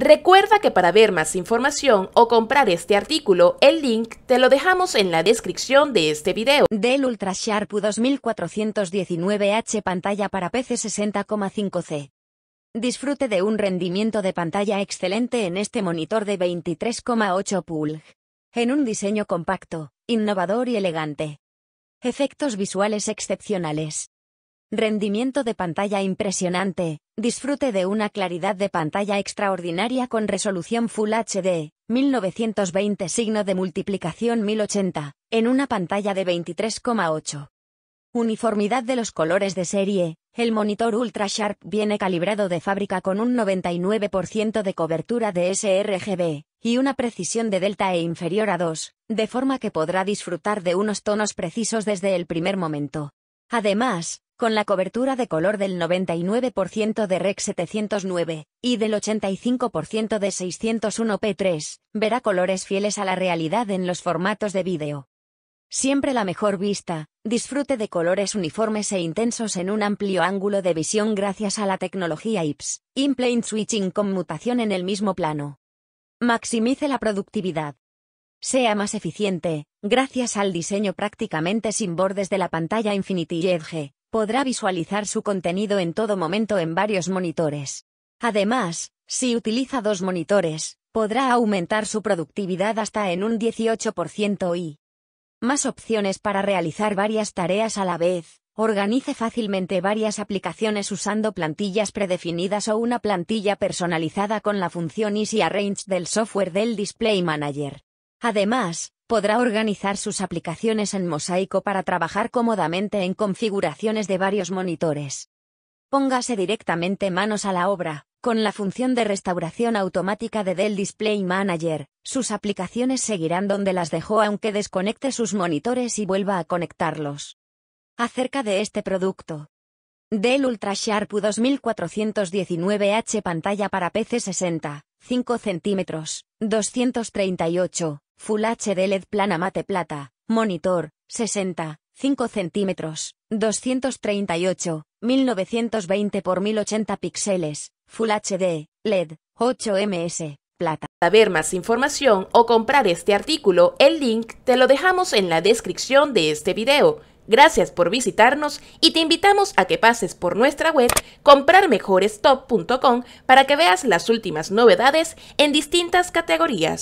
Recuerda que para ver más información o comprar este artículo, el link te lo dejamos en la descripción de este video. Ultra Sharp 2419H pantalla para PC 60,5C. Disfrute de un rendimiento de pantalla excelente en este monitor de 23,8 pulg. En un diseño compacto, innovador y elegante. Efectos visuales excepcionales. Rendimiento de pantalla impresionante, Disfrute de una claridad de pantalla extraordinaria con resolución Full HD, 1920 signo de multiplicación 1080, en una pantalla de 23,8. Uniformidad de los colores de serie, el monitor Ultra Sharp viene calibrado de fábrica con un 99% de cobertura de sRGB, y una precisión de delta e inferior a 2, de forma que podrá disfrutar de unos tonos precisos desde el primer momento. Además, con la cobertura de color del 99% de REC 709 y del 85% de 601p3, verá colores fieles a la realidad en los formatos de vídeo. Siempre la mejor vista, disfrute de colores uniformes e intensos en un amplio ángulo de visión gracias a la tecnología IPS, in-plane switching conmutación en el mismo plano. Maximice la productividad. Sea más eficiente, gracias al diseño prácticamente sin bordes de la pantalla Infinity Edge, podrá visualizar su contenido en todo momento en varios monitores. Además, si utiliza dos monitores, podrá aumentar su productividad hasta en un 18% y más opciones para realizar varias tareas a la vez. Organice fácilmente varias aplicaciones usando plantillas predefinidas o una plantilla personalizada con la función Easy Arrange del software del Display Manager. Además, podrá organizar sus aplicaciones en mosaico para trabajar cómodamente en configuraciones de varios monitores. Póngase directamente manos a la obra, con la función de restauración automática de Dell Display Manager, sus aplicaciones seguirán donde las dejó aunque desconecte sus monitores y vuelva a conectarlos. Acerca de este producto. Dell UltraSharp 2419H pantalla para PC 60, 5 cm, 238, Full HD LED plana mate plata, monitor, 60, 5 centímetros, 238, 1920 x 1080 píxeles, Full HD, LED, 8 ms, plata. Para ver más información o comprar este artículo, el link te lo dejamos en la descripción de este video. Gracias por visitarnos y te invitamos a que pases por nuestra web comprarmejorestop.com para que veas las últimas novedades en distintas categorías.